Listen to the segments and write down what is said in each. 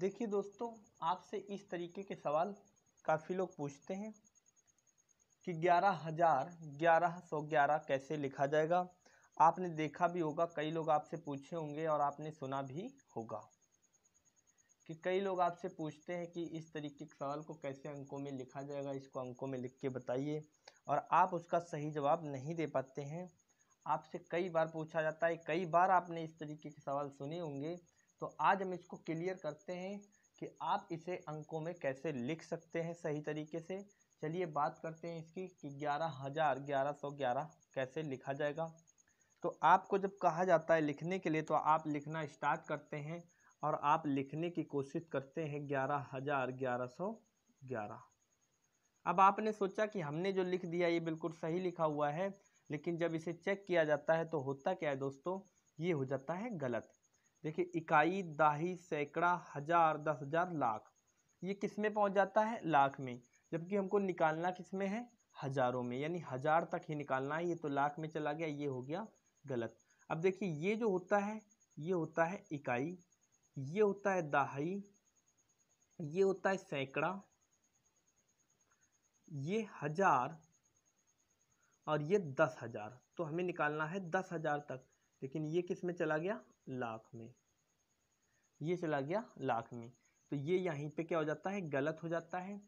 देखिए दोस्तों आपसे इस तरीके के सवाल काफ़ी लोग पूछते हैं कि ग्यारह हज़ार ग्यारह सौ ग्यारह कैसे लिखा जाएगा आपने देखा भी होगा कई लोग आपसे पूछे होंगे और आपने सुना भी होगा कि कई लोग आपसे पूछते हैं कि इस तरीके के सवाल को कैसे अंकों में लिखा जाएगा इसको अंकों में लिख के बताइए और आप उसका सही जवाब नहीं दे पाते हैं आपसे कई बार पूछा जाता है कई बार आपने इस तरीके के सवाल सुने होंगे तो आज हम इसको क्लियर करते हैं कि आप इसे अंकों में कैसे लिख सकते हैं सही तरीके से चलिए बात करते हैं इसकी कि ग्यारह हज़ार ग्यारह सौ ग्यारह कैसे लिखा जाएगा तो आपको जब कहा जाता है लिखने के लिए तो आप लिखना स्टार्ट करते हैं और आप लिखने की कोशिश करते हैं ग्यारह हज़ार ग्यारह सौ ग्यारह अब आपने सोचा कि हमने जो लिख दिया ये बिल्कुल सही लिखा हुआ है लेकिन जब इसे चेक किया जाता है तो होता क्या है दोस्तों ये हो जाता है गलत देखिए इकाई दाही सैकड़ा हज़ार दस हज़ार लाख ये किस में पहुँच जाता है लाख में जबकि हमको निकालना किस में है हज़ारों में यानी हज़ार तक ही निकालना है ये तो लाख में चला गया ये हो गया गलत अब देखिए ये जो होता है ये होता है इकाई ये होता है दाही ये होता है सैकड़ा ये हज़ार और ये दस हज़ार तो हमें निकालना है दस हज़ार तक लेकिन ये किस में चला गया लाख में ये चला गया लाख में तो ये यहीं पे क्या हो जाता है गलत हो जाता है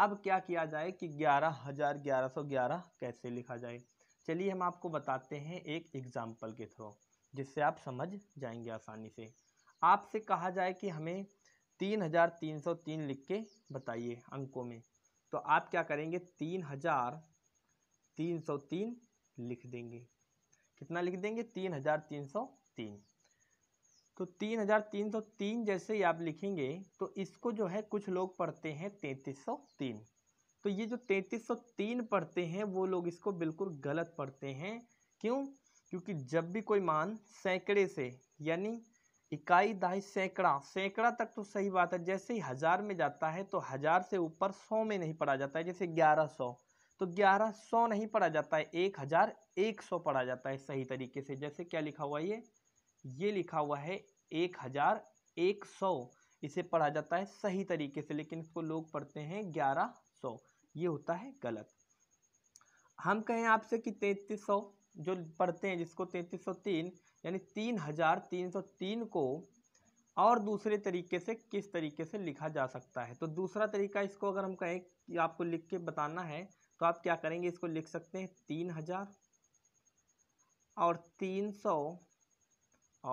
अब क्या किया जाए कि ग्यारह हज़ार ग्यारह सौ ग्यारह कैसे लिखा जाए चलिए हम आपको बताते हैं एक एग्ज़ाम्पल के थ्रू जिससे आप समझ जाएंगे आसानी से आपसे कहा जाए कि हमें तीन हज़ार तीन सौ तीन लिख के बताइए अंकों में तो आप क्या करेंगे तीन हज़ार तीन सौ तीन लिख देंगे कितना लिख देंगे तीन हजार तीन सौ तीन तो तीन हजार तीन सौ तीन जैसे ही आप लिखेंगे तो इसको जो है कुछ लोग पढ़ते हैं तैंतीस सौ तीन तो ये जो तैंतीस सौ तीन पढ़ते हैं वो लोग इसको बिल्कुल गलत पढ़ते हैं क्यों क्योंकि जब भी कोई मान सैकड़े से यानी इकाई दहाई सैकड़ा सैकड़ा तक तो सही बात है जैसे ही हज़ार में जाता है तो हज़ार से ऊपर सौ में नहीं पढ़ा जाता है जैसे ग्यारह सौ तो ग्यारह सौ नहीं पढ़ा जाता है एक हज़ार एक सौ पढ़ा जाता है सही तरीके से जैसे क्या लिखा हुआ ये ये लिखा हुआ है एक हज़ार एक सौ इसे पढ़ा जाता है सही तरीके से लेकिन इसको लोग पढ़ते हैं ग्यारह सौ ये होता है गलत हम कहें आपसे कि तैंतीस सौ जो पढ़ते हैं जिसको तैंतीस सौ तीन यानी तीन हज़ार तीन सौ तीन को और दूसरे तरीके से किस तरीके से लिखा जा सकता है तो दूसरा तरीका इसको अगर हम कहें कि आपको लिख के बताना है तो आप क्या करेंगे इसको लिख सकते हैं तीन हजार और तीन सौ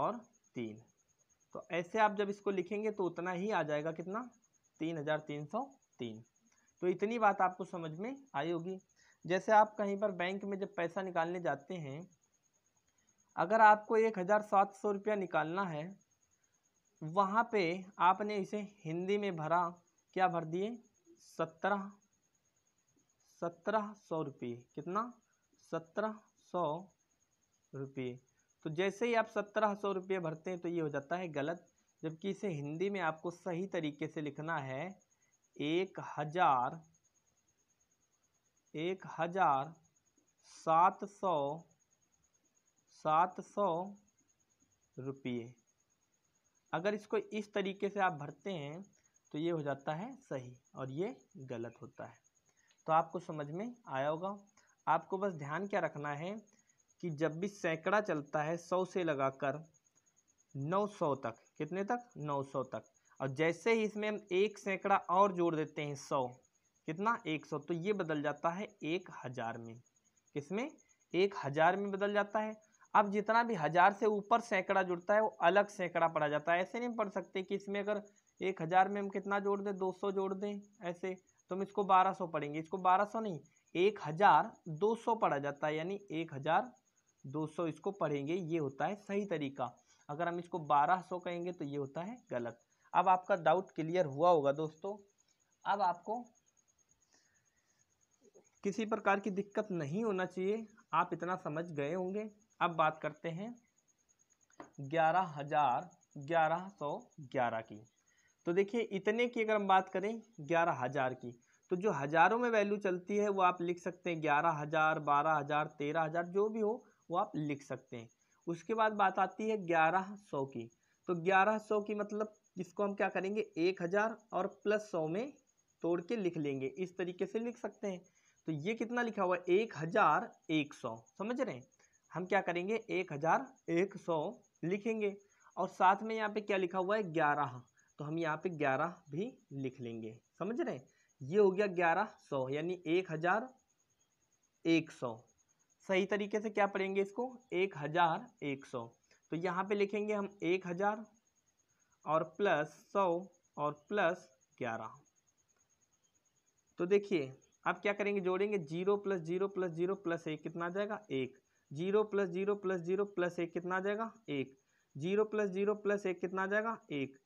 और तीन तो ऐसे आप जब इसको लिखेंगे तो उतना ही आ जाएगा कितना तीन हजार तीन सौ तीन तो इतनी बात आपको समझ में आई होगी जैसे आप कहीं पर बैंक में जब पैसा निकालने जाते हैं अगर आपको एक हज़ार सात सौ रुपया निकालना है वहाँ पे आपने इसे हिंदी में भरा क्या भर दिए सत्रह सत्रह सौ रुपये कितना सत्रह सौ रुपये तो जैसे ही आप सत्रह सौ रुपये भरते हैं तो ये हो जाता है गलत जबकि इसे हिंदी में आपको सही तरीके से लिखना है एक हज़ार एक हज़ार सात सौ सात सौ रुपये अगर इसको इस तरीके से आप भरते हैं तो ये हो जाता है सही और ये गलत होता है तो आपको समझ में आया होगा आपको बस ध्यान क्या रखना है कि जब भी सैकड़ा चलता है सौ से लगाकर नौ सौ तक कितने तक नौ सौ तक और जैसे ही इसमें हम एक सैकड़ा और जोड़ देते हैं सौ कितना एक सौ तो ये बदल जाता है एक हज़ार में किसमें एक हज़ार में बदल जाता है अब जितना भी हज़ार से ऊपर सैकड़ा जुड़ता है वो अलग सैकड़ा पढ़ा जाता है ऐसे नहीं पढ़ सकते कि इसमें अगर एक हज़ार में हम कितना जोड़ दें दो सौ जोड़ दें ऐसे तो हम इसको 1200 पढ़ेंगे इसको 1200 नहीं एक हज़ार दो सौ पढ़ा जाता है यानी एक हज़ार दो सौ इसको पढ़ेंगे ये होता है सही तरीका अगर हम इसको बारह सौ कहेंगे तो ये होता है गलत अब आपका डाउट क्लियर हुआ होगा दोस्तों अब आपको किसी प्रकार की दिक्कत नहीं होना चाहिए आप इतना समझ गए होंगे अब बात करते हैं ग्यारह हज़ार ग्यारह सौ ग्यारह की तो देखिए इतने की अगर हम बात करें ग्यारह हज़ार की तो जो हज़ारों में वैल्यू चलती है वो आप लिख सकते हैं ग्यारह हज़ार बारह हज़ार तेरह हज़ार जो भी हो वो आप लिख सकते हैं उसके बाद बात आती है ग्यारह सौ की तो ग्यारह सौ की मतलब इसको हम क्या करेंगे एक हज़ार और प्लस सौ में तोड़ के लिख लेंगे इस तरीके से लिख सकते हैं तो ये कितना लिखा हुआ है एक हज़ार एक सौ समझ रहे हैं हम क्या करेंगे एक हज़ार एक सौ लिखेंगे और साथ में यहाँ पे क्या लिखा हुआ है ग्यारह तो हम यहाँ पे ग्यारह भी लिख लेंगे समझ रहे हैं ये हो गया ग्यारह सौ यानी एक हज़ार एक सौ सही तरीके से क्या पढ़ेंगे इसको एक हज़ार एक सौ तो यहाँ पे लिखेंगे हम एक हज़ार और प्लस सौ और प्लस ग्यारह तो देखिए अब क्या करेंगे जोड़ेंगे zero plus zero plus zero plus एक कितना आ जाएगा एक zero plus zero plus zero plus एक कितना आ जाएगा एक जीरो प्लस जीरो प्लस एक कितना आ जाएगा एक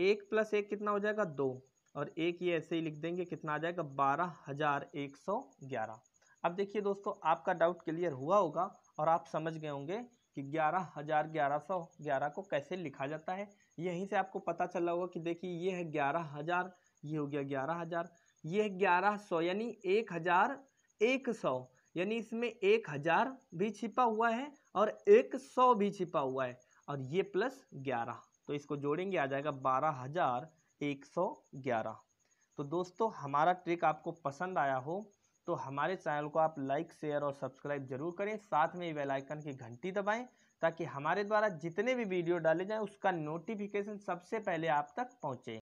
एक प्लस एक कितना हो जाएगा दो और एक ये ऐसे ही लिख देंगे कितना आ जाएगा बारह हज़ार एक सौ ग्यारह अब देखिए दोस्तों आपका डाउट क्लियर हुआ होगा और आप समझ गए होंगे कि ग्यारह हज़ार ग्यारह सौ ग्यारह को कैसे लिखा जाता है यहीं से आपको पता चला होगा कि देखिए ये है ग्यारह हज़ार ये हो गया ग्यारह हज़ार ये है ग्यारह सौ यानी एक हज़ार एक सौ यानी इसमें एक हज़ार भी छिपा हुआ है और एक सौ भी छिपा हुआ है और ये प्लस ग्यारह तो इसको जोड़ेंगे आ जाएगा बारह हज़ार एक सौ ग्यारह तो दोस्तों हमारा ट्रिक आपको पसंद आया हो तो हमारे चैनल को आप लाइक शेयर और सब्सक्राइब जरूर करें साथ में बेल आइकन की घंटी दबाएं ताकि हमारे द्वारा जितने भी वीडियो डाले जाएं उसका नोटिफिकेशन सबसे पहले आप तक पहुंचे